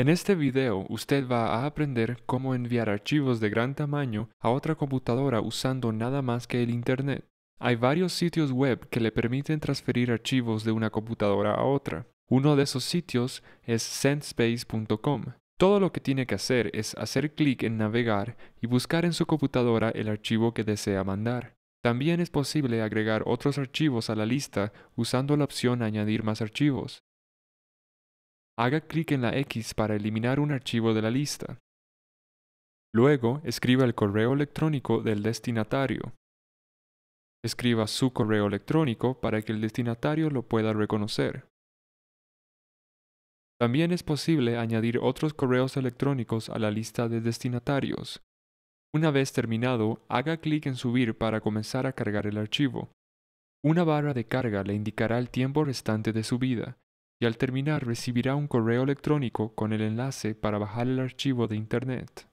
En este video usted va a aprender cómo enviar archivos de gran tamaño a otra computadora usando nada más que el Internet. Hay varios sitios web que le permiten transferir archivos de una computadora a otra. Uno de esos sitios es sendspace.com. Todo lo que tiene que hacer es hacer clic en navegar y buscar en su computadora el archivo que desea mandar. También es posible agregar otros archivos a la lista usando la opción añadir más archivos haga clic en la X para eliminar un archivo de la lista. Luego, escriba el correo electrónico del destinatario. Escriba su correo electrónico para que el destinatario lo pueda reconocer. También es posible añadir otros correos electrónicos a la lista de destinatarios. Una vez terminado, haga clic en Subir para comenzar a cargar el archivo. Una barra de carga le indicará el tiempo restante de subida y al terminar recibirá un correo electrónico con el enlace para bajar el archivo de Internet.